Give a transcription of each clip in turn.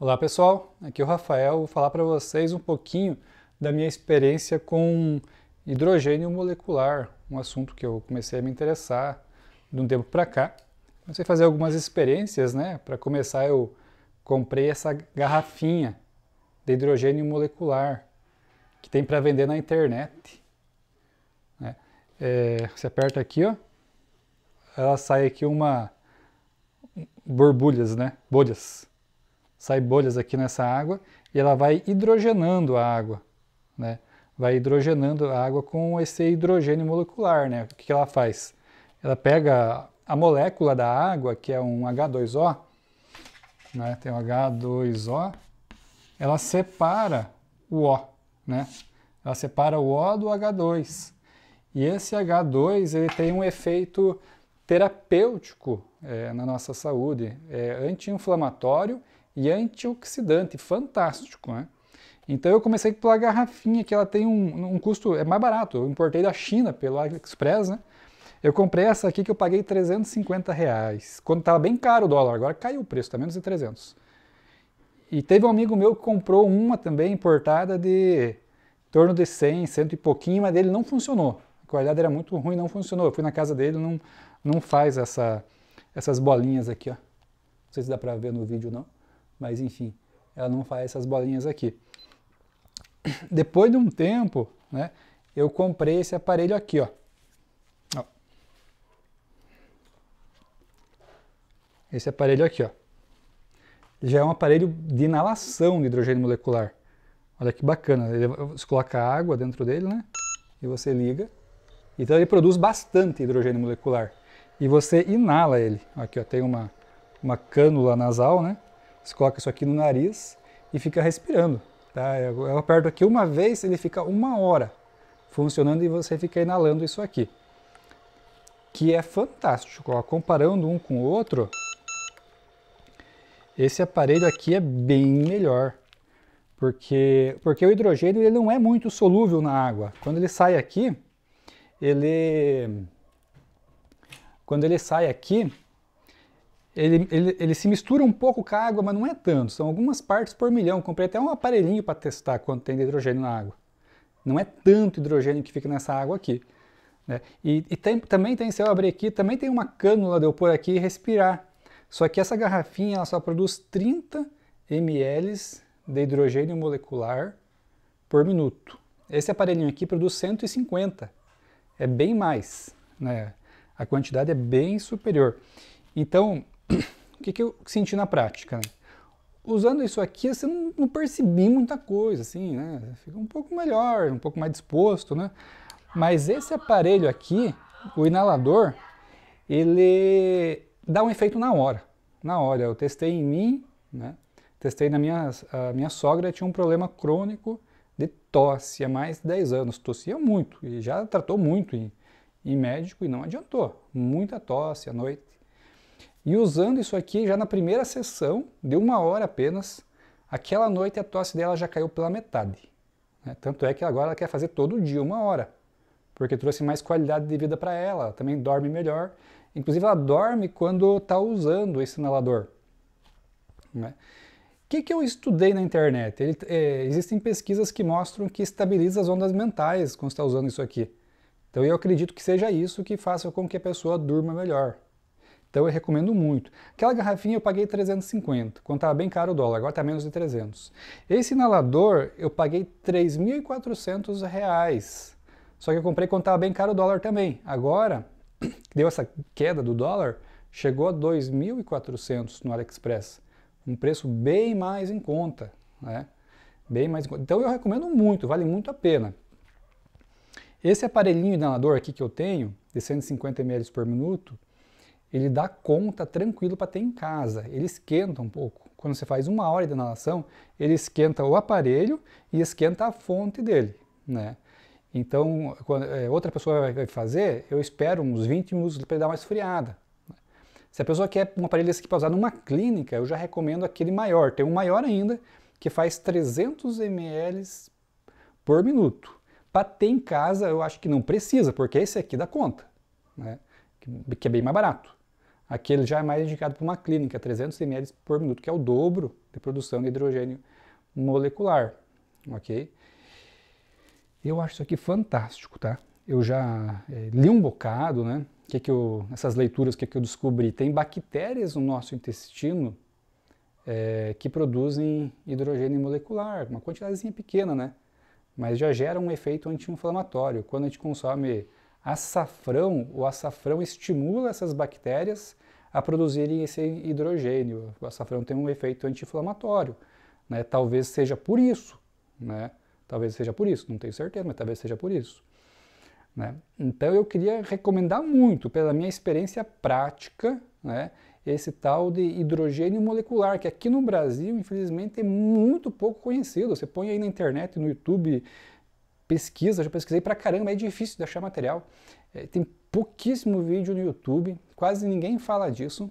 Olá pessoal, aqui é o Rafael. Vou falar para vocês um pouquinho da minha experiência com hidrogênio molecular, um assunto que eu comecei a me interessar de um tempo para cá. Comecei a fazer algumas experiências, né? Para começar, eu comprei essa garrafinha de hidrogênio molecular que tem para vender na internet. É, é, você aperta aqui, ó, ela sai aqui uma borbulhas, né? Bolhas sai bolhas aqui nessa água e ela vai hidrogenando a água, né? Vai hidrogenando a água com esse hidrogênio molecular, né? O que ela faz? Ela pega a molécula da água, que é um H2O, né? Tem um H2O, ela separa o O, né? Ela separa o O do H2. E esse H2 ele tem um efeito terapêutico é, na nossa saúde, é anti-inflamatório e antioxidante, fantástico, né? Então eu comecei pela garrafinha, que ela tem um, um custo, é mais barato, eu importei da China pelo AliExpress, né? Eu comprei essa aqui que eu paguei 350 reais, quando estava bem caro o dólar, agora caiu o preço, está menos de 300. E teve um amigo meu que comprou uma também importada de em torno de 100, 100 e pouquinho, mas dele não funcionou. A qualidade era muito ruim, não funcionou. Eu fui na casa dele, não, não faz essa, essas bolinhas aqui, ó. Não sei se dá para ver no vídeo não mas enfim, ela não faz essas bolinhas aqui. Depois de um tempo, né, eu comprei esse aparelho aqui, ó. ó. Esse aparelho aqui, ó. Já é um aparelho de inalação de hidrogênio molecular. Olha que bacana. Ele, você coloca água dentro dele, né? E você liga. Então ele produz bastante hidrogênio molecular. E você inala ele. Aqui, ó, tem uma, uma cânula nasal, né? Você coloca isso aqui no nariz e fica respirando. Tá? Eu aperto aqui uma vez, ele fica uma hora funcionando e você fica inalando isso aqui. Que é fantástico. Ó, comparando um com o outro, esse aparelho aqui é bem melhor. Porque, porque o hidrogênio ele não é muito solúvel na água. Quando ele sai aqui, ele... Quando ele sai aqui, ele, ele, ele, se mistura um pouco com a água, mas não é tanto, são algumas partes por milhão. Comprei até um aparelhinho para testar quanto tem de hidrogênio na água. Não é tanto hidrogênio que fica nessa água aqui. Né? E, e tem, também tem, se eu abrir aqui, também tem uma cânula de eu pôr aqui e respirar. Só que essa garrafinha ela só produz 30 ml de hidrogênio molecular por minuto. Esse aparelhinho aqui produz 150. É bem mais. Né? A quantidade é bem superior. Então, que, que eu senti na prática? Né? Usando isso aqui, assim, não, não percebi muita coisa, assim, né? Fica um pouco melhor, um pouco mais disposto, né? Mas esse aparelho aqui, o inalador, ele dá um efeito na hora. Na hora, eu testei em mim, né? Testei na minha, a minha sogra, tinha um problema crônico de tosse há mais de 10 anos. Tossia muito e já tratou muito em, em médico e não adiantou. Muita tosse à noite. E usando isso aqui já na primeira sessão, de uma hora apenas, aquela noite a tosse dela já caiu pela metade. Né? Tanto é que agora ela quer fazer todo dia uma hora, porque trouxe mais qualidade de vida para ela, ela também dorme melhor. Inclusive ela dorme quando está usando esse inalador. Né? O que, que, eu estudei na internet? Ele, é, existem pesquisas que mostram que estabiliza as ondas mentais quando está usando isso aqui. Então eu acredito que seja isso que faça com que a pessoa durma melhor. Então eu recomendo muito. Aquela garrafinha eu paguei 350, quando estava bem caro o dólar, agora está menos de 300. Esse inalador eu paguei 3.400 reais. Só que eu comprei quando estava bem caro o dólar também. Agora, deu essa queda do dólar, chegou a 2.400 no AliExpress. Um preço bem mais em conta, né? Bem mais Então eu recomendo muito, vale muito a pena. Esse aparelhinho inalador aqui que eu tenho, de 150 ml por minuto, ele dá conta tranquilo para ter em casa. Ele esquenta um pouco. Quando você faz uma hora de inalação, ele esquenta o aparelho e esquenta a fonte dele, né? Então, quando, é, outra pessoa vai fazer, eu espero uns 20 minutos para ele dar uma esfriada. Né? Se a pessoa quer um aparelho desse aqui para usar numa clínica, eu já recomendo aquele maior. Tem um maior ainda, que faz 300 ml por minuto. Para ter em casa, eu acho que não precisa, porque esse aqui dá conta, né? que é bem mais barato. Aqui ele já é mais indicado para uma clínica, 300 ml por minuto, que é o dobro de produção de hidrogênio molecular, ok? Eu acho isso aqui fantástico, tá? Eu já é, li um bocado, né? Que é que eu, essas leituras que, é que eu descobri. Tem bactérias no nosso intestino é, que produzem hidrogênio molecular, uma quantidadezinha pequena, né? Mas já gera um efeito anti-inflamatório. Quando a gente consome açafrão, o açafrão estimula essas bactérias a produzirem esse hidrogênio. O açafrão tem um efeito anti-inflamatório, né? Talvez seja por isso, né? Talvez seja por isso, não tenho certeza, mas talvez seja por isso. Né? Então eu queria recomendar muito, pela minha experiência prática, né, esse tal de hidrogênio molecular, que aqui no Brasil, infelizmente, é muito pouco conhecido. Você põe aí na internet, no YouTube, pesquisa, já pesquisei pra caramba, é difícil de achar material. É, tem pouquíssimo vídeo no YouTube, quase ninguém fala disso.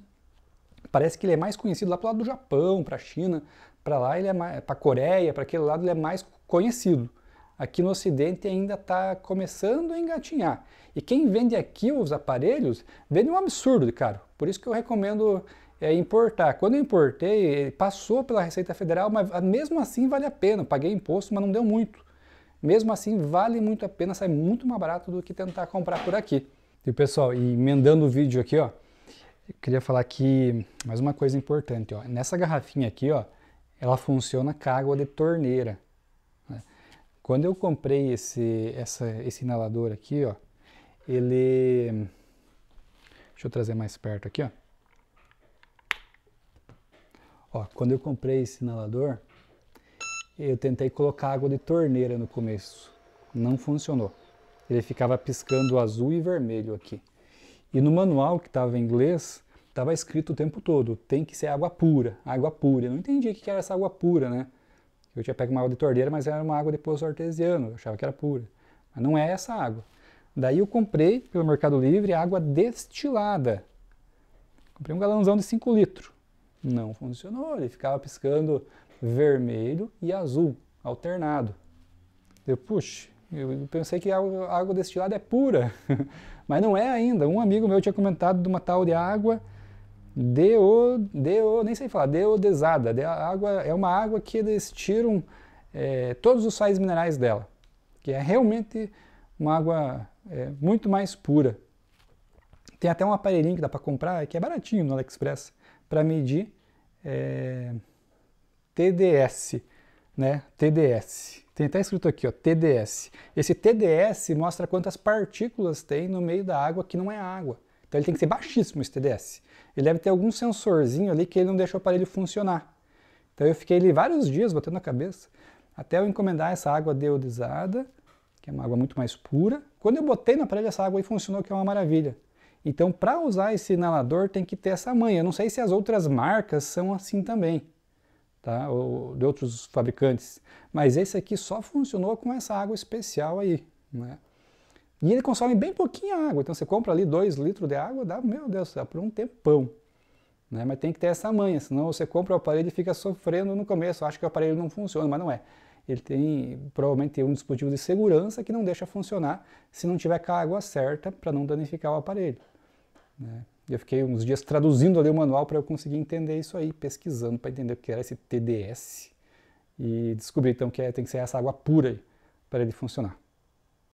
Parece que ele é mais conhecido lá pro lado do Japão, pra China, para lá ele é mais, pra Coreia, para aquele lado ele é mais conhecido. Aqui no Ocidente ainda está começando a engatinhar. E quem vende aqui os aparelhos, vende um absurdo de caro. Por isso que eu recomendo é, importar. Quando eu importei, passou pela Receita Federal, mas ah, mesmo assim vale a pena. Eu paguei imposto, mas não deu muito. Mesmo assim, vale muito a pena, sai muito mais barato do que tentar comprar por aqui. E pessoal, emendando o vídeo aqui, ó, eu queria falar que mais uma coisa importante, ó. Nessa garrafinha aqui, ó, ela funciona com água de torneira. Né? Quando eu comprei esse, essa, esse inalador aqui, ó, ele... Deixa eu trazer mais perto aqui, ó. Ó, quando eu comprei esse inalador, eu tentei colocar água de torneira no começo, não funcionou. Ele ficava piscando azul e vermelho aqui. E no manual que estava em inglês, estava escrito o tempo todo, tem que ser água pura, água pura. Eu não entendi o que era essa água pura, né? Eu tinha pego uma água de torneira, mas era uma água de poço artesiano, eu achava que era pura. Mas não é essa água. Daí eu comprei pelo Mercado Livre água destilada. Comprei um galãozão de 5 litros. Não funcionou, ele ficava piscando vermelho e azul, alternado. Eu, puxa, eu pensei que a água destilada é pura, mas não é ainda. Um amigo meu tinha comentado de uma tal de água deo, deo nem sei falar, deodesada. De água, é uma água que eles tiram é, todos os sais minerais dela, que é realmente uma água é, muito mais pura. Tem até um aparelhinho que dá para comprar, que é baratinho no AliExpress, para medir é, TDS, né? TDS. Tem até escrito aqui, ó, TDS. Esse TDS mostra quantas partículas tem no meio da água que não é água. Então ele tem que ser baixíssimo esse TDS. Ele deve ter algum sensorzinho ali que ele não deixa o aparelho funcionar. Então eu fiquei ali vários dias batendo a cabeça até eu encomendar essa água deodizada, que é uma água muito mais pura. Quando eu botei na parede essa água e funcionou, que é uma maravilha. Então, para usar esse inalador, tem que ter essa manha. Eu não sei se as outras marcas são assim também tá? ou de outros fabricantes. Mas esse aqui só funcionou com essa água especial aí. Né? E ele consome bem pouquinha água. Então você compra ali 2 litros de água, dá, meu Deus, dá por um tempão. Né? Mas tem que ter essa manha, senão você compra o aparelho e fica sofrendo no começo, acho que o aparelho não funciona, mas não é. Ele tem provavelmente um dispositivo de segurança que não deixa funcionar se não tiver com a água certa para não danificar o aparelho. Né? eu fiquei uns dias traduzindo ali o manual para eu conseguir entender isso aí, pesquisando para entender o que era esse TDS. E descobri então que é, tem que ser essa água pura aí para ele funcionar.